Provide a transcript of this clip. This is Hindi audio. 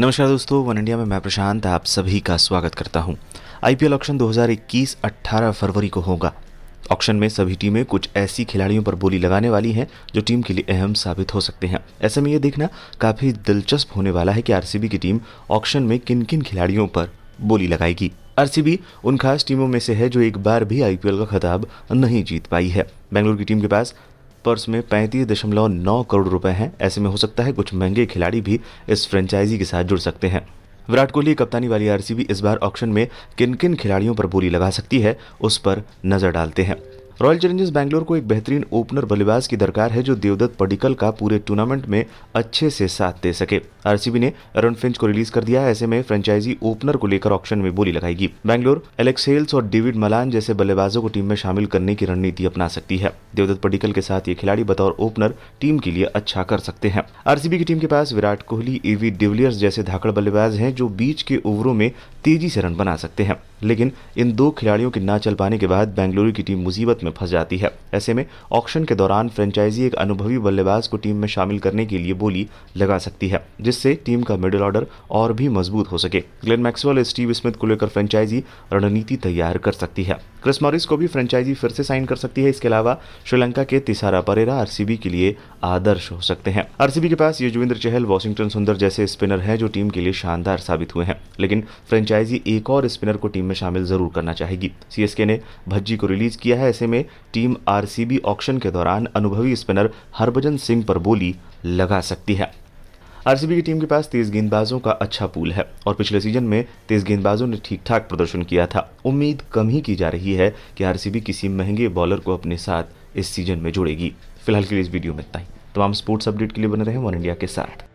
नमस्कार दोस्तों वन इंडिया में मैं प्रशांत आप सभी का स्वागत करता हूं। आईपीएल ऑक्शन 2021 18 फरवरी को होगा ऑक्शन में सभी टीमें कुछ ऐसी खिलाड़ियों पर बोली लगाने वाली हैं जो टीम के लिए अहम साबित हो सकते हैं ऐसे में ये देखना काफ़ी दिलचस्प होने वाला है कि आरसीबी की टीम ऑक्शन में किन किन खिलाड़ियों पर बोली लगाएगी आरसीबी उन खास टीमों में से है जो एक बार भी आईपीएल का खिताब नहीं जीत पाई है बेंगलुरु की टीम के पास पर्स में पैंतीस दशमलव नौ करोड़ रुपए हैं ऐसे में हो सकता है कुछ महंगे खिलाड़ी भी इस फ्रेंचाइजी के साथ जुड़ सकते हैं विराट कोहली कप्तानी वाली आरसीबी इस बार ऑक्शन में किन किन खिलाड़ियों पर बोली लगा सकती है उस पर नजर डालते हैं रॉयल चैलेंजर्स बैंगलोर को एक बेहतरीन ओपनर बल्लेबाज की दरकार है जो देवदत्त पडिकल का पूरे टूर्नामेंट में अच्छे से साथ दे सके आरसीबी ने अरुण फिंच को रिलीज कर दिया ऐसे में फ्रेंचाइजी ओपनर को लेकर ऑप्शन में बोली लगाएगी बैंगलोर एलेक्स हेल्स और डेविड मलान जैसे बल्लेबाजों को टीम में शामिल करने की रणनीति अपना सकती है देवदत्त पडिकल के साथ ये खिलाड़ी बतौर ओपनर टीम के लिए अच्छा कर सकते हैं आरसीबी की टीम के पास विराट कोहली एवी डिविलियर्स जैसे धाकड़ बल्लेबाज हैं जो बीच के ओवरों में तेजी से रन बना सकते हैं लेकिन इन दो खिलाड़ियों के ना चल पाने के बाद बेंगलुरु की टीम मुसीबत में फंस जाती है ऐसे में ऑक्शन के दौरान फ्रेंचाइजी एक अनुभवी बल्लेबाज को टीम में शामिल करने के लिए बोली लगा सकती है जिससे टीम का मिडिल ऑर्डर और भी मजबूत हो सके ग्लेन मैक्सवेल स्टीव स्मिथ को लेकर फ्रेंचाइजी रणनीति तैयार कर सकती है क्रिस मॉरिस को भी फ्रेंचाइजी फिर से साइन कर सकती है इसके अलावा श्रीलंका के तिसारा परेरा आरसीबी के लिए आदर्श हो सकते हैं आरसीबी के पास युजवेंद्र चहल वॉशिंगटन सुंदर जैसे स्पिनर हैं जो टीम के लिए शानदार साबित हुए हैं लेकिन फ्रेंचाइजी एक और स्पिनर को टीम में शामिल जरूर करना चाहेगी सीएसके ने भज्जी को रिलीज किया है ऐसे में टीम आरसीबी ऑक्शन के दौरान अनुभवी स्पिनर हरभजन सिंह पर बोली लगा सकती है आरसीबी की टीम के पास तेज गेंदबाजों का अच्छा पूल है और पिछले सीजन में तेज गेंदबाजों ने ठीक ठाक प्रदर्शन किया था उम्मीद कम ही की जा रही है कि आरसीबी किसी महंगे बॉलर को अपने साथ इस सीजन में जोड़ेगी फिलहाल के लिए इस वीडियो में इतना ही तमाम स्पोर्ट्स अपडेट के लिए बने रहे वन इंडिया के साथ